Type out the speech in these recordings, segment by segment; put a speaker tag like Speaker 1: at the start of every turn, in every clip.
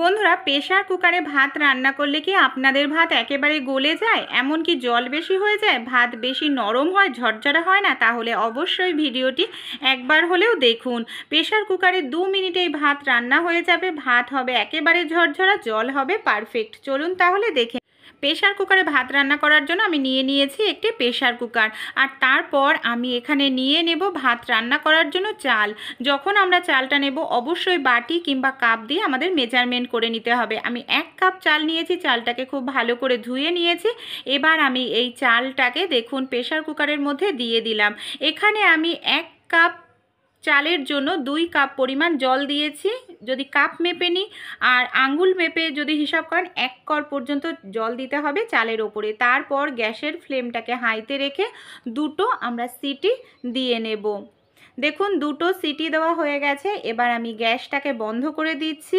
Speaker 1: বন্ধুরা প্রেশার কুকারে ভাত রান্না করলে কি আপনাদের ভাত একেবারে গলে যায় এমন কি জল বেশি হয়ে যায় ভাত বেশি নরম হয় ঝরঝরা হয় না তাহলে অবশ্যই ভিডিওটি একবার হলেও দেখুন প্রেশার কুকারে দু মিনিটেই ভাত রান্না হয়ে যাবে ভাত হবে একেবারে ঝরঝরা জল হবে পারফেক্ট চলুন তাহলে দেখে প্রেশার কুকারে ভাত রান্না করার জন্য আমি নিয়ে নিয়েছি একটি প্রেশার কুকার আর তারপর আমি এখানে নিয়ে নেব ভাত রান্না করার জন্য চাল যখন আমরা চালটা নেব অবশ্যই বাটি কিংবা কাপ দিয়ে আমাদের মেজারমেন্ট করে নিতে হবে আমি এক কাপ চাল নিয়েছি চালটাকে খুব ভালো করে ধুয়ে নিয়েছি এবার আমি এই চালটাকে দেখুন প্রেশার কুকারের মধ্যে দিয়ে দিলাম এখানে আমি এক কাপ চালের জন্য দুই কাপ পরিমাণ জল দিয়েছি যদি কাপ মেপে নিই আর আঙ্গুল মেপে যদি হিসাব করেন এক কর পর্যন্ত জল দিতে হবে চালের ওপরে তারপর গ্যাসের ফ্লেমটাকে হাইতে রেখে দুটো আমরা সিটি দিয়ে নেব দেখুন দুটো সিটি দেওয়া হয়ে গেছে এবার আমি গ্যাসটাকে বন্ধ করে দিচ্ছি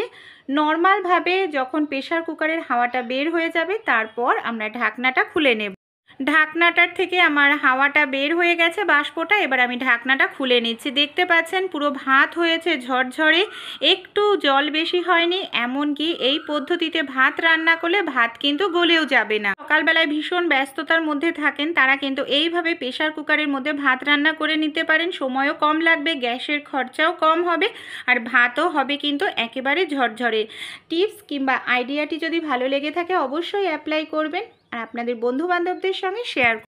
Speaker 1: নর্মালভাবে যখন প্রেশার কুকারের হাওয়াটা বের হয়ে যাবে তারপর আমরা ঢাকনাটা খুলে নেব ঢাকনাটার থেকে আমার হাওয়াটা বের হয়ে গেছে বাষ্পটা এবার আমি ঢাকনাটা খুলে নিচ্ছি দেখতে পাচ্ছেন পুরো ভাত হয়েছে ঝরঝরে একটু জল বেশি হয়নি এমনকি এই পদ্ধতিতে ভাত রান্না করলে ভাত কিন্তু গলেও যাবে না সকালবেলায় ভীষণ ব্যস্ততার মধ্যে থাকেন তারা কিন্তু এইভাবে প্রেশার কুকারের মধ্যে ভাত রান্না করে নিতে পারেন সময়ও কম লাগবে গ্যাসের খরচাও কম হবে আর ভাতও হবে কিন্তু একেবারে ঝরঝরে টিপস কিংবা আইডিয়াটি যদি ভালো লেগে থাকে অবশ্যই অ্যাপ্লাই করবেন আর আপনাদের বন্ধু বান্ধবদের সঙ্গে শেয়ার